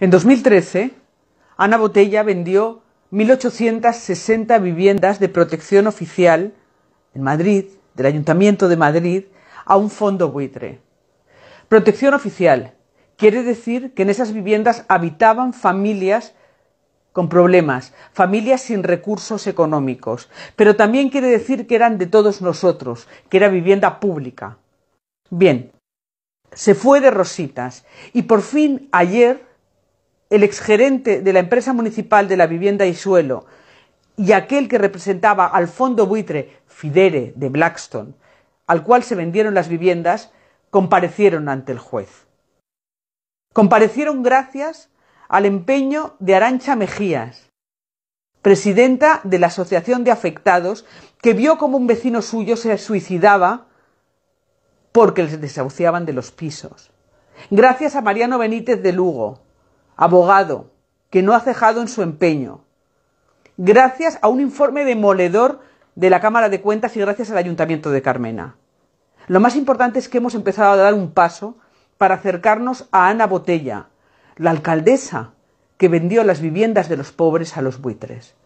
En 2013, Ana Botella vendió 1.860 viviendas de protección oficial en Madrid, del Ayuntamiento de Madrid, a un fondo buitre. Protección oficial quiere decir que en esas viviendas habitaban familias con problemas, familias sin recursos económicos, pero también quiere decir que eran de todos nosotros, que era vivienda pública. Bien, se fue de rositas y por fin ayer el exgerente de la empresa municipal de la vivienda y suelo y aquel que representaba al fondo buitre Fidere de Blackstone, al cual se vendieron las viviendas, comparecieron ante el juez. Comparecieron gracias al empeño de Arancha Mejías, presidenta de la Asociación de Afectados, que vio como un vecino suyo se suicidaba porque les desahuciaban de los pisos. Gracias a Mariano Benítez de Lugo, abogado, que no ha cejado en su empeño. Gracias a un informe demoledor de la Cámara de Cuentas y gracias al Ayuntamiento de Carmena. Lo más importante es que hemos empezado a dar un paso para acercarnos a Ana Botella, la alcaldesa que vendió las viviendas de los pobres a los buitres.